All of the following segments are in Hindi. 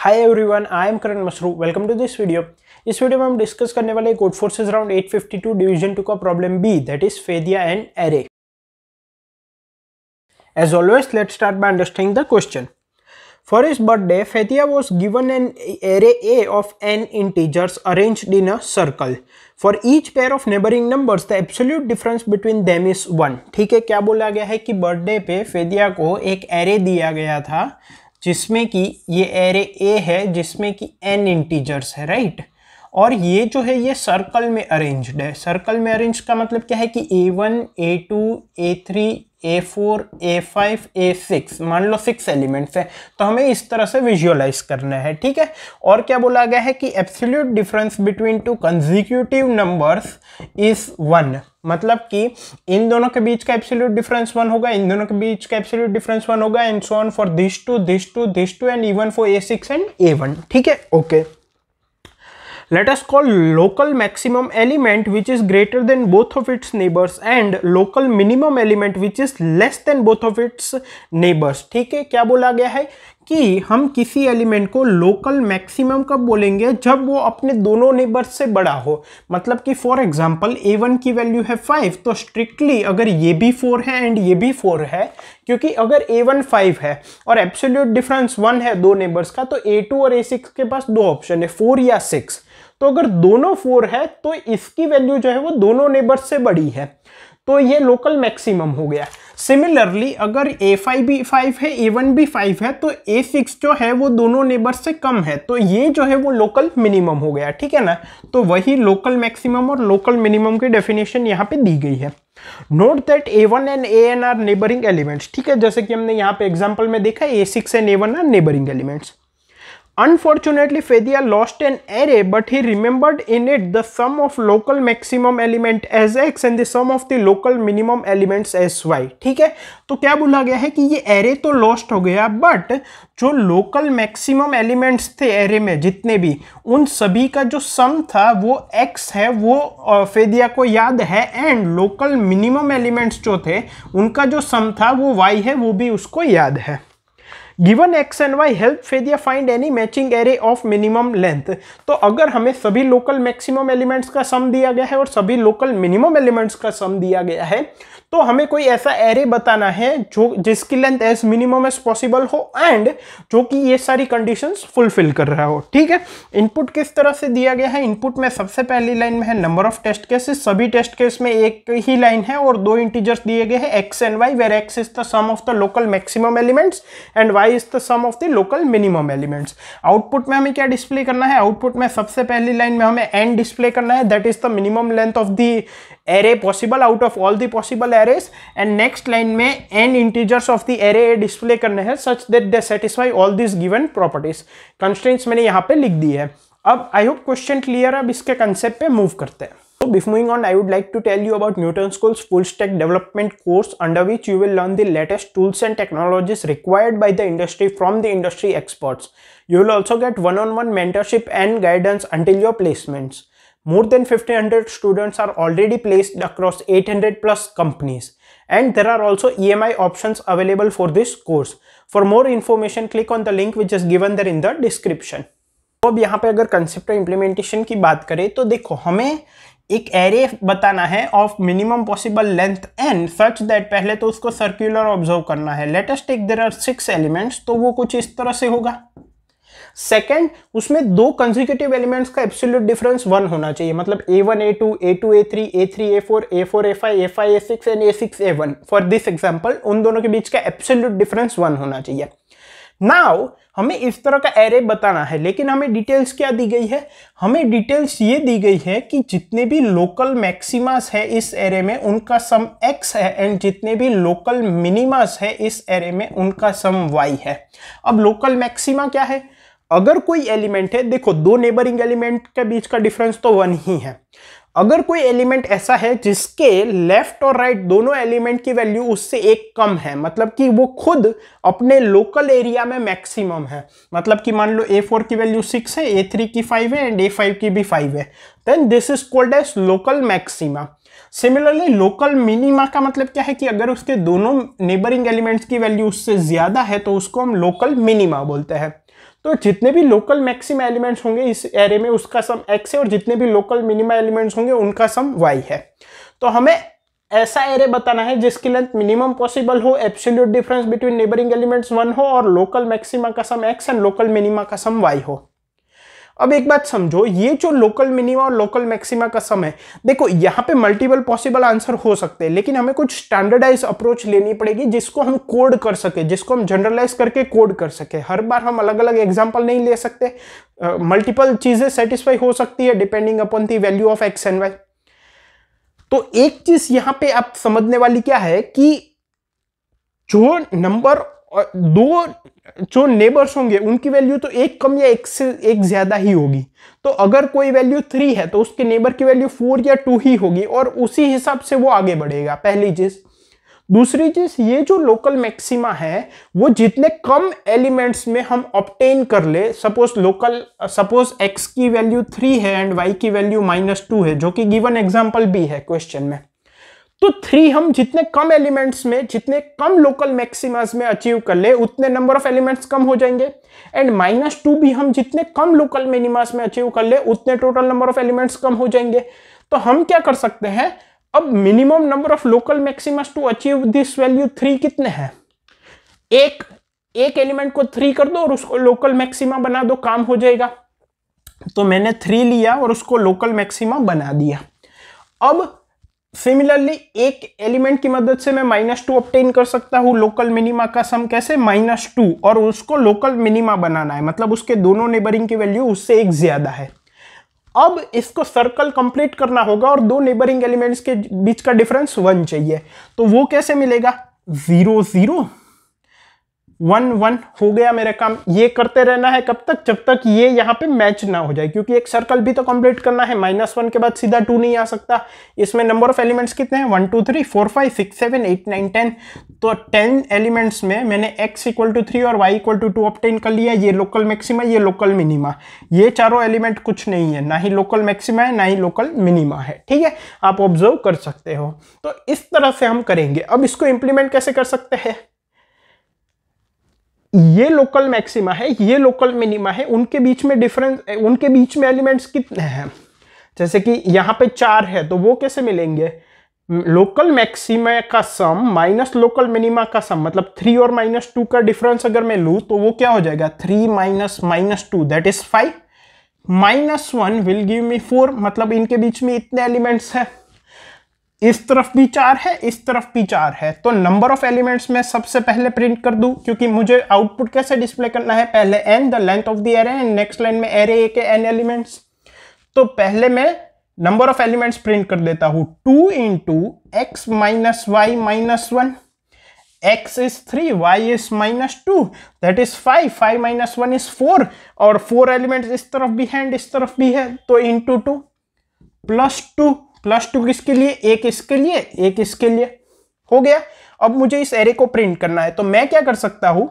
Hi everyone I am Karan Mashru welcome to this video इस वीडियो में हम डिस्कस करने वाले Codeforces round 852 division two का problem B that is Fethia and array as always let start by understanding the question for his birthday Fethia was given an array A of N integers arranged in a circle for each pair of neighbouring numbers the absolute difference between them is one. ठीक है क्या बोला गया है कि बर्थडे पे फेदिया को एक एरे दिया गया था जिसमें कि ये एरे ए है जिसमें कि एन इंटीजर्स है राइट और ये जो है ये सर्कल में अरेंज्ड है सर्कल में अरेंज का मतलब क्या है कि A one A two A three A four A five A six मान लो सिक्स एलिमेंट्स हैं तो हमें इस तरह से विजुअलाइज करना है ठीक है और क्या बोला गया है कि absolute difference between two consecutive numbers is one मतलब कि इन दोनों के बीच का एब्सोल्यूट डिफरेंस वन होगा इन दोनों के बीच का एब्सोल्यूट डिफरेंस वन होगा and so on for this to this to this to and even for A six and A one ठीक है okay okay. let us call local maximum element which is greater than both of its neighbors and local minimum element which is less than both of its neighbors ठीक है क्या बोला गया है कि हम किसी एलिमेंट को लोकल मैक्सिमम कब बोलेंगे जब वो अपने दोनों नेबर्स से बड़ा हो मतलब कि फॉर एग्जांपल वन की वैल्यू है फाइव तो स्ट्रिक्टली अगर ये भी फोर है एंड ये भी फोर है क्योंकि अगर ए वन फाइव है और एब्सोल्यूट डिफरेंस वन है दो नेबर्स का तो ए टू और ए सिक्स के पास दो ऑप्शन है फोर या सिक्स तो अगर दोनों फोर है तो इसकी वैल्यू जो है वो दोनों नेबर्स से बड़ी है तो ये लोकल मैक्सिमम हो गया सिमिलरली अगर ए फाइव भी फाइव है ए वन भी फाइव है तो ए सिक्स जो है वो दोनों नेबर से कम है तो ये जो है वो लोकल मिनिमम हो गया ठीक है ना तो वही लोकल मैक्सिमम और लोकल मिनिमम की डेफिनेशन यहाँ पे दी गई है note that a one and a n are neighboring elements ठीक है जैसे कि हमने यहाँ पे एग्जाम्पल में देखा a six and A one are neighboring elements Unfortunately, Fedya lost an array but he remembered in it the sum of local maximum element as x and the sum of the local minimum elements as y. ठीक है तो क्या बोला गया है कि ये एरे तो लॉस्ट हो गया बट जो लोकल मैक्सिमम एलिमेंट्स थे एरे में जितने भी उन सभी का जो सम था वो x है वो फेदिया को याद है एंड लोकल मिनिमम एलिमेंट्स जो थे उनका जो सम था वो y है वो भी उसको याद है given x and y help Fedya find any matching array of minimum length तो अगर हमें सभी लोकल मैक्सिमम एलिमेंट्स का सम दिया गया है और सभी लोकल मिनिमम एलिमेंट्स का सम दिया गया है तो हमें कोई ऐसा एरे बताना है जो जिसकी length as minimum as possible हो एंड जो कि ये सारी कंडीशंस फुलफिल कर रहा हो ठीक है इनपुट किस तरह से दिया गया है इनपुट में सबसे पहली लाइन में है नंबर ऑफ टेस्ट केसेस सभी टेस्ट केस में एक ही लाइन है और दो इंटीजर्स दिए गए हैं x and y where x is the sum of the local maximum elements and y is the sum of the local minimum elements output में हमें क्या डिस्प्ले करना है आउटपुट में सबसे पहली लाइन में हमें एंड डिस्प्ले करना है that is the minimum length of the array possible out of all the possible arrays and next line में n integers of the array display करने हैं such that they satisfy all this given properties constants मैंने यहाँ पे लिख दी है अब आई होप क्वेश्चन क्लियर अब इसके कंसेप्ट पे मूव करते हैं before moving on, I would like to tell you about Newton School's full stack development course under which you will learn the latest tools and technologies required by the industry from the industry experts. You will also get one-on-one -on -one mentorship and guidance until your placements. More than 1500 students are already placed across 800 plus companies and there are also EMI options available for this course. For more information click on the link which is given there in the description. अब यहाँ पे अगर कंसेप्ट और इम्प्लीमेंटेशन की बात करें तो देखो हमें एक एरे बताना है of minimum possible length n such that पहले तो उसको सर्क्यूलर ऑब्जर्व करना है लेटेस्ट एक देर आर सिक्स एलिमेंट्स तो वो कुछ इस तरह से होगा सेकेंड उसमें दो कंजिक्यूटिव एलिमेंट्स का एब्सोल्यूट डिफरेंस वन होना चाहिए मतलब a one A two a two A three a three A four a four A five a five A six and a six a one for this example उन दोनों के बीच का एब्सोल्यूट डिफरेंस वन होना चाहिए नाउ हमें इस तरह का एरे बताना है लेकिन हमें डिटेल्स क्या दी गई है हमें डिटेल्स ये दी गई है कि जितने भी लोकल मैक्सिमास है इस एरे में उनका सम एक्स है एंड जितने भी लोकल मिनिमास है इस एरे में उनका सम वाई है अब लोकल मैक्सिमा क्या है अगर कोई एलिमेंट है देखो दो नेबरिंग एलिमेंट के बीच का डिफरेंस तो वन ही है अगर कोई एलिमेंट ऐसा है जिसके लेफ्ट और राइट right दोनों एलिमेंट की वैल्यू उससे एक कम है मतलब कि वो खुद अपने लोकल एरिया में मैक्सिमम है मतलब कि मान लो ए फोर की वैल्यू सिक्स है ए थ्री की फाइव है एंड ए फाइव की भी फाइव है then this is called as local maxima similarly local minima का मतलब क्या है कि अगर उसके दोनों नेबरिंग एलिमेंट्स की वैल्यू उससे ज़्यादा है तो उसको हम लोकल मिनिमा बोलते हैं तो जितने भी लोकल मैक्सिम एलिमेंट्स होंगे इस एरे में उसका सम एक्स है और जितने भी लोकल मिनिमा एलिमेंट्स होंगे उनका सम वाई है तो हमें ऐसा एरे बताना है जिसकी लेंथ मिनिमम पॉसिबल हो absolute difference between neighboring elements one हो और लोकल मैक्सिमा का sum x and local minima का सम वाई हो अब एक बात समझो ये जो लोकल मिनिमा और लोकल मैक्सिमा का सम है देखो यहाँ पे मल्टीपल पॉसिबल आंसर हो सकते हैं लेकिन हमें कुछ स्टैंडर्डाइज अप्रोच लेनी पड़ेगी जिसको हम कोड कर सके जिसको हम जनरलाइज करके कोड कर सके हर बार हम अलग अलग एग्जाम्पल नहीं ले सकते मल्टीपल uh, चीज़ें सेटिस्फाई हो सकती है depending upon the value of x and y तो एक चीज यहाँ पे आप समझने वाली क्या है कि जो नंबर और दो जो नेबर्स होंगे उनकी वैल्यू तो एक कम या एक से एक ज़्यादा ही होगी तो अगर कोई वैल्यू थ्री है तो उसके नेबर की वैल्यू फोर या टू ही होगी और उसी हिसाब से वो आगे बढ़ेगा पहली चीज़ दूसरी चीज ये जो लोकल मैक्सिमा है वो जितने कम एलिमेंट्स में हम ऑप्टेन कर ले सपोज लोकल सपोज एक्स की वैल्यू थ्री है एंड वाई की वैल्यू माइनस टू है जो कि गिवन एग्जाम्पल भी है क्वेश्चन में तो थ्री हम जितने कम एलिमेंट्स में जितने कम लोकल मैक्सिमस में अचीव कर ले उतने नंबर ऑफ एलिमेंट्स कम हो जाएंगे एंड माइनस टू भी हम जितने कम लोकल मिनिमास में अचीव कर ले उतने टोटल नंबर ऑफ एलिमेंट्स कम हो जाएंगे तो हम क्या कर सकते हैं अब minimum number of local maximums to achieve this value three कितने हैं एक एक एलिमेंट को थ्री कर दो और उसको लोकल मैक्सिमा बना दो काम हो जाएगा तो मैंने थ्री लिया और उसको लोकल मैक्सिमा बना दिया अब सिमिलरली एक एलिमेंट की मदद से मैं माइनस टू ऑप्टेन कर सकता हूँ लोकल मिनिमा का सम कैसे माइनस टू और उसको लोकल मिनिमा बनाना है मतलब उसके दोनों नेबरिंग की वैल्यू उससे एक ज़्यादा है अब इसको सर्कल कंप्लीट करना होगा और दो नेबरिंग एलिमेंट्स के बीच का डिफरेंस वन चाहिए तो वो कैसे मिलेगा ज़ीरो ज़ीरो वन वन हो गया मेरा काम ये करते रहना है कब तक जब तक ये यहाँ पे मैच ना हो जाए क्योंकि एक सर्कल भी तो कंप्लीट करना है माइनस वन के बाद सीधा टू नहीं आ सकता इसमें नंबर ऑफ एलिमेंट्स कितने हैं one two three four five six seven eight nine ten तो टेन एलिमेंट्स में मैंने एक्स इक्वल टू थ्री और y equal to two obtain कर लिया ये लोकल मैक्सिमा ये लोकल मिनिमा ये चारों एलिमेंट कुछ नहीं है ना ही लोकल मैक्सिमा है ना ही लोकल मिनिमा है ठीक है आप ऑब्जर्व कर सकते हो तो इस तरह से हम करेंगे अब इसको इम्प्लीमेंट कैसे कर सकते हैं ये लोकल मैक्सिमा है ये लोकल मिनिमा है उनके बीच में डिफरेंस उनके बीच में एलिमेंट्स कितने हैं जैसे कि यहाँ पे चार है तो वो कैसे मिलेंगे लोकल मैक्सिमा का सम माइनस लोकल मिनिमा का सम मतलब थ्री और माइनस टू का डिफरेंस अगर मैं लूँ तो वो क्या हो जाएगा three minus minus two that is five minus one will give me four मतलब इनके बीच में इतने एलिमेंट्स हैं इस तरफ भी चार है इस तरफ भी चार है तो नंबर ऑफ एलिमेंट्स में सबसे पहले प्रिंट कर दूं क्योंकि मुझे आउटपुट कैसे डिस्प्ले करना है पहले n the length of the array and next line में एरे ए के एन एलिमेंट्स तो पहले मैं नंबर ऑफ एलिमेंट्स प्रिंट कर देता हूं two into two x minus y minus one x is three y is minus two that is five five minus one is four और फोर एलिमेंट्स इस तरफ भी हैं इस तरफ भी है तो two two plus two plus two किसके लिए एक इसके लिए एक इसके लिए हो गया अब मुझे इस एरे को प्रिंट करना है तो मैं क्या कर सकता हूं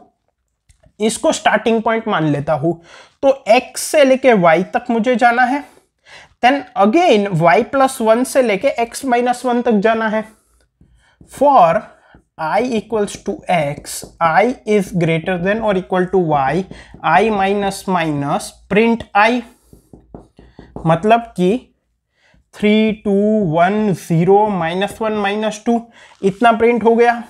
इसको स्टार्टिंग पॉइंट मान लेता हूं तो x से लेके y तक मुझे जाना है then again y plus one से लेके x माइनस वन तक जाना है for i equals to x i is greater than और equal to y i minus minus print i मतलब कि three two one zero minus one minus two इतना प्रिंट हो गया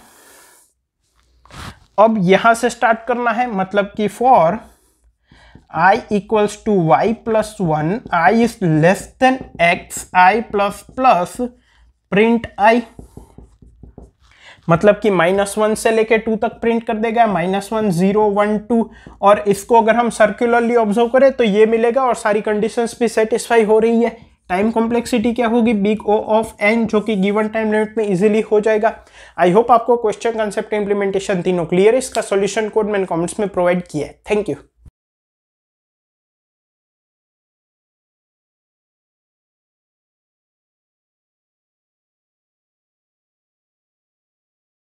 अब यहां से स्टार्ट करना है मतलब कि for i equals to y plus one i is less than x i plus plus print i मतलब कि माइनस वन से लेके टू तक प्रिंट कर देगा minus one zero one two और इसको अगर हम सर्कुलरली ऑब्जर्व करें तो ये मिलेगा और सारी कंडीशंस भी सेटिस्फाई हो रही है टाइम कॉम्प्लेक्सिटी क्या होगी बिग ओ ऑफ एन जो कि गिवन टाइम लिमिट में इजीली हो जाएगा आई होप आपको क्वेश्चन कंसेप्ट इंप्लीमेंटेशन तीनों क्लियर है इसका सॉल्यूशन कोड मैंने कमेंट्स में प्रोवाइड किया है थैंक यू